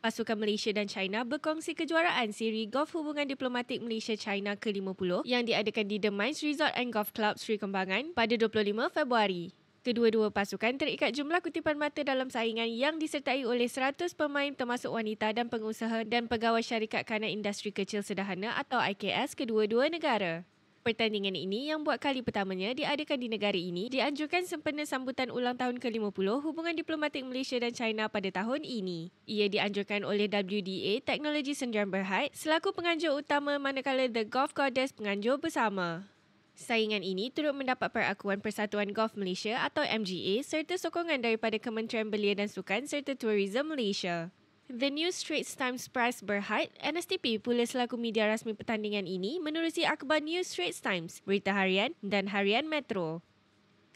Pasukan Malaysia dan China berkongsi kejuaraan siri golf hubungan diplomatik Malaysia-China ke-50 yang diadakan di The Mines Resort and Golf Club Sri Kembangan pada 25 Februari. Kedua-dua pasukan terikat jumlah kutipan mata dalam saingan yang disertai oleh 100 pemain termasuk wanita dan pengusaha dan pegawai syarikat kanan industri kecil sederhana atau IKS kedua-dua negara. Pertandingan ini yang buat kali pertamanya diadakan di negara ini dianjurkan sempena sambutan ulang tahun ke-50 hubungan diplomatik Malaysia dan China pada tahun ini. Ia dianjurkan oleh WDA Teknologi Sendirian Berhad selaku penganjur utama manakala The Golf Goddess penganjur bersama. Saingan ini turut mendapat perakuan Persatuan Golf Malaysia atau MGA serta sokongan daripada Kementerian Belia dan Sukan serta Tourism Malaysia. The New Straits Times Press Berhad, NSTP pula selaku media rasmi pertandingan ini menerusi akhbar New Straits Times, Berita Harian dan Harian Metro.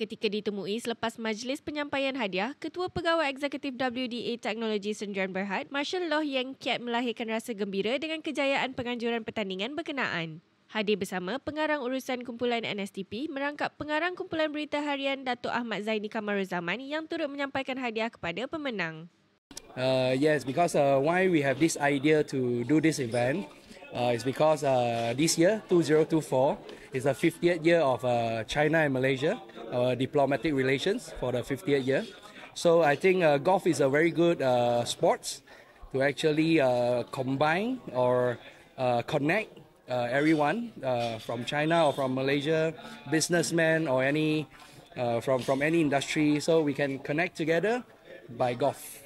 Ketika ditemui selepas majlis penyampaian hadiah, Ketua Pegawai Eksekutif WDA Teknologi Senjuran Berhad, Marshall Loh Yang Kiat melahirkan rasa gembira dengan kejayaan penganjuran pertandingan berkenaan. Hadir bersama pengarang urusan kumpulan NSTP merangkap pengarang kumpulan berita harian Datuk Ahmad Zaini Kamaruzaman yang turut menyampaikan hadiah kepada pemenang. Uh, yes, because uh, why we have this idea to do this event uh, is because uh, this year, 2024, is the 50th year of uh, China and Malaysia, our diplomatic relations for the 50th year. So I think uh, golf is a very good sports to actually combine or connect everyone from China or from Malaysia, businessmen or any from from any industry, so we can connect together by golf.